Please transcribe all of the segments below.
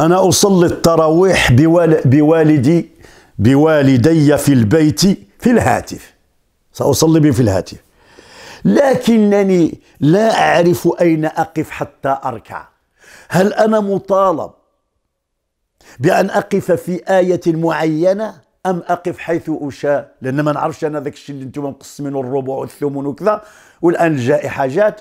أنا أصلي التراويح بوال بوالدي بوالدي في البيت في الهاتف سأصلي به في الهاتف لكنني لا أعرف أين أقف حتى أركع هل أنا مطالب بأن أقف في آية معينة أم أقف حيث أشاء لأن ما نعرفش أنا ذاك الشيء اللي أنتم مقسمين الربع والثمن وكذا والآن الجائحة جات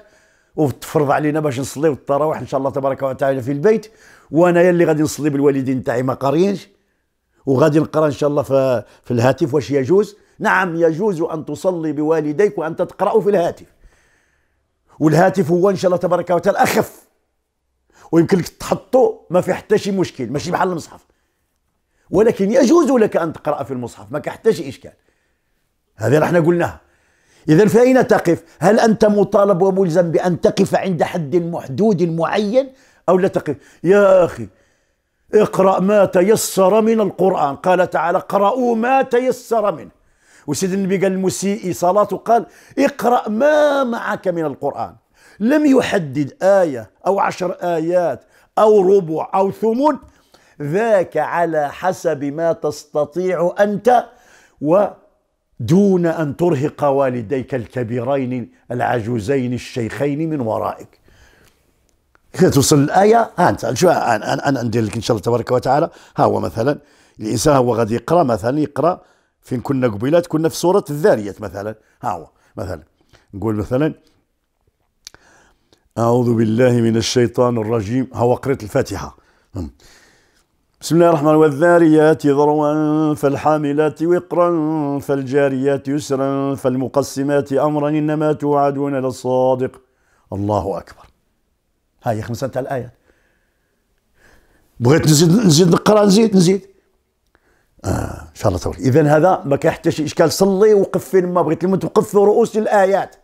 وتفرض علينا باش نصليو التراويح ان شاء الله تبارك وتعالى في البيت يا اللي غادي نصلي بالوالدين تاعي ما قاريينش وغادي نقرا ان شاء الله في, في الهاتف واش يجوز نعم يجوز ان تصلي بوالديك وانت تقرا في الهاتف والهاتف هو ان شاء الله تبارك وتعالى اخف ويمكن لك تحطه ما في حتى شي مشكل ماشي بحال المصحف ولكن يجوز لك ان تقرا في المصحف ما كان حتى شي اشكال هذه احنا قلناها إذا فأين تقف؟ هل أنت مطالب وملزم بأن تقف عند حد محدود معين أو لا تقف؟ يا أخي اقرأ ما تيسر من القرآن قال تعالى اقرأوا ما تيسر منه وسيد النبي قال المسيء صلاته قال اقرأ ما معك من القرآن لم يحدد آية أو عشر آيات أو ربع أو ثمن ذاك على حسب ما تستطيع أنت و دون أن ترهق والديك الكبيرين العجوزين الشيخين من ورائك توصل الآية ها أنت شو أنا, أنا ندير لك إن شاء الله تبارك وتعالى ها هو مثلا الإنسان هو غادي يقرأ مثلا يقرأ فين كنا قبيلات كنا في سورة الذاريات مثلا ها هو مثلا نقول مثلا أعوذ بالله من الشيطان الرجيم ها هو قريت الفاتحة بسم الله الرحمن الرحيم والذاريات ذروا فالحاملات وقرا فالجاريات يسرا فالمقسمات امرا انما توعدون للصادق الله اكبر هاي خمسة تاع الايات بغيت نزيد نزيد نقرا نزيد نزيد آه ان شاء الله تبارك اذا هذا ما حتى شي اشكال صلي وقف فين ما بغيت لما توقف في رؤوس الايات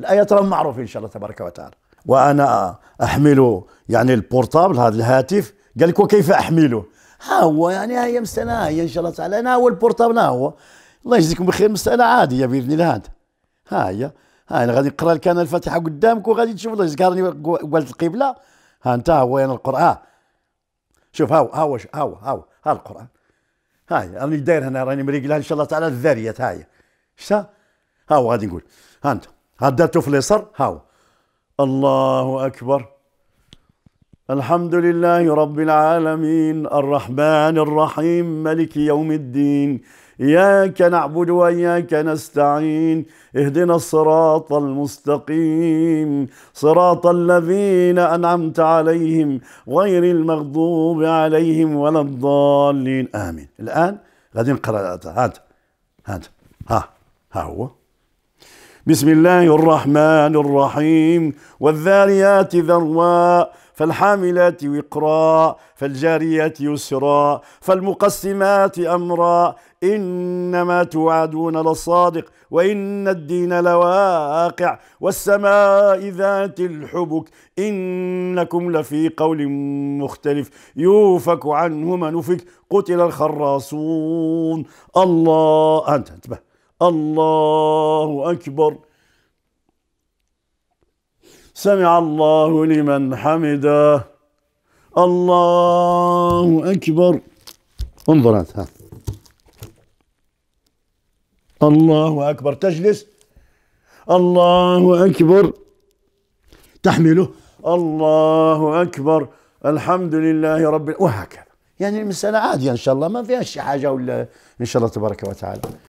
الايات راهم معروفين ان شاء الله تبارك وتعالى وانا احمل يعني البورتابل هذا الهاتف قال لك وكيف احمله ها هو يعني هي ها هي ان شاء الله تعالى انا هو البورتابل هو الله يجزيكم بخير عادي عاديه باذن الله ها هي ها انا غادي نقرا لك انا الفاتحه قدامك وغادي تشوف الله يجزيك قبالة القبله ها انت هو يعني القران شوف ها هو ها هو ها هو ها, هو ها القران هي راني داير هنا راني مريقلها ان شاء الله تعالى الذاريات هي شتا ها هو غادي نقول ها انت ها درتو في اليسار ها هو الله اكبر الحمد لله رب العالمين الرحمن الرحيم ملك يوم الدين إياك نعبد وإياك نستعين اهدنا الصراط المستقيم صراط الذين أنعمت عليهم غير المغضوب عليهم ولا الضالين آمين الآن غادي نقرأ هذا هذا ها ها هو بسم الله الرحمن الرحيم والذاريات ذروا فالحاملات وقرا فالجاريات يسرا فالمقسمات امرا انما توعدون لصادق وان الدين لواقع والسماء ذات الحبك انكم لفي قول مختلف يوفك عنه من افك قتل الخراصون الله انت انتبه الله أكبر سمع الله لمن حمده الله أكبر انظر هذا الله أكبر تجلس الله أكبر تحمله الله أكبر الحمد لله رب وهكذا يعني المسألة عادية إن شاء الله ما فيها شي حاجة ولا إن شاء الله تبارك وتعالى